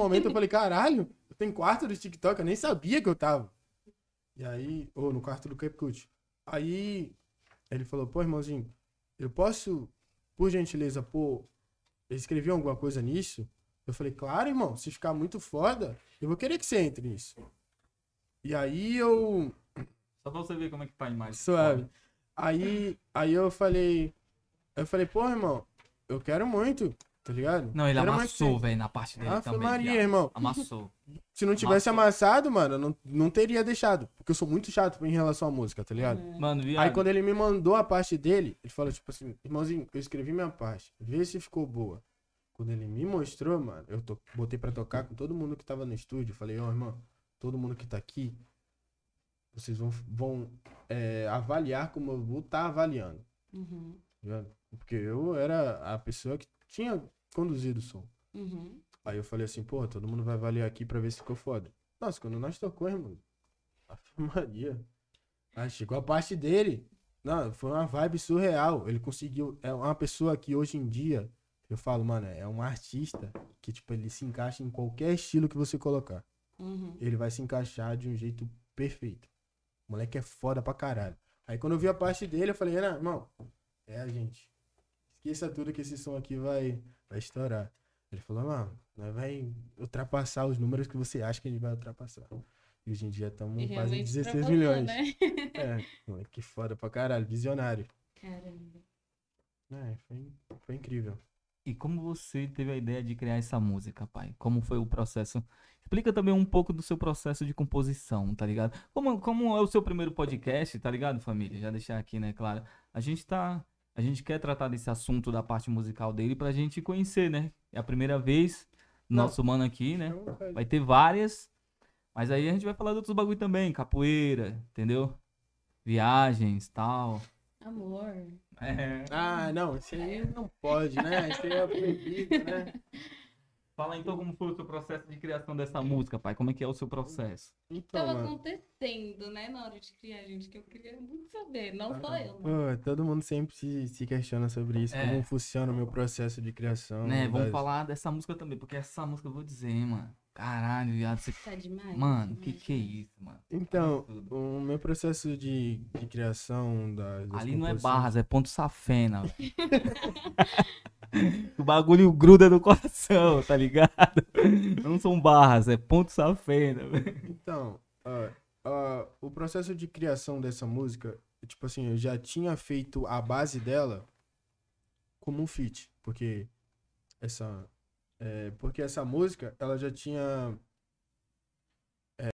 Um momento eu falei, caralho, eu tenho quarto do TikTok, eu nem sabia que eu tava. E aí, ou oh, no quarto do Cape Cut. Aí ele falou, pô, irmãozinho, eu posso, por gentileza, pô, escrever alguma coisa nisso? Eu falei, claro, irmão, se ficar muito foda, eu vou querer que você entre nisso. E aí eu. Só pra você ver como é que tá a imagem. Suave. Aí, aí eu falei. Eu falei, pô, irmão, eu quero muito. Tá ligado? Não, ele era amassou, velho, na parte dele Aff, ah, também. Maria, já. irmão. Amassou. Se não tivesse amassou. amassado, mano, não, não teria deixado. Porque eu sou muito chato em relação à música, tá ligado? Uhum. Mano, viado. Aí quando ele me mandou a parte dele, ele falou tipo assim: irmãozinho, eu escrevi minha parte, vê se ficou boa. Quando ele me mostrou, mano, eu to... botei pra tocar com todo mundo que tava no estúdio. Falei: ó, oh, irmão, todo mundo que tá aqui, vocês vão, vão é, avaliar como eu vou estar tá avaliando. Uhum. Tá Porque eu era a pessoa que tinha conduzido o som. Uhum. Aí eu falei assim, pô, todo mundo vai avaliar aqui pra ver se ficou foda. Nossa, quando nós tocou, irmão, a Maria. Aí ah, chegou a parte dele. Não, foi uma vibe surreal. Ele conseguiu. É uma pessoa que hoje em dia, eu falo, mano, é um artista que, tipo, ele se encaixa em qualquer estilo que você colocar. Uhum. Ele vai se encaixar de um jeito perfeito. O moleque é foda pra caralho. Aí quando eu vi a parte dele, eu falei, irmão, é a gente esqueça é tudo que esse som aqui vai, vai estourar. Ele falou, mano, vai ultrapassar os números que você acha que a gente vai ultrapassar. E hoje em dia estamos quase 16 milhões. Né? é, que foda pra caralho, visionário. Caramba. É, foi, foi incrível. E como você teve a ideia de criar essa música, pai? Como foi o processo? Explica também um pouco do seu processo de composição, tá ligado? Como, como é o seu primeiro podcast, tá ligado, família? Já deixar aqui, né, claro. A gente tá a gente quer tratar desse assunto da parte musical dele pra gente conhecer, né? É a primeira vez, nosso mano aqui, né? Vai ter várias. Mas aí a gente vai falar de outros bagulho também, capoeira, entendeu? Viagens, tal. Amor. É. Ah, não, isso aí não pode, né? Isso aí é proibido, né? Fala então como foi o seu processo de criação dessa música, pai. Como é que é o seu processo? Então, Tava acontecendo, né, na hora de criar, gente, que eu queria muito saber, não ah, só eu. Né? todo mundo sempre se, se questiona sobre isso, é. como funciona o meu processo de criação. Né, vamos das... falar dessa música também, porque essa música eu vou dizer, mano. Caralho, viado, você... Tá demais. Mano, o né? que que é isso, mano? Então, o meu processo de, de criação das, Ali não é barras, é ponto safena. bagulho gruda no coração, tá ligado? Não são barras, é ponto safena. Então, uh, uh, o processo de criação dessa música, tipo assim, eu já tinha feito a base dela como um feat, porque essa, é, porque essa música, ela já tinha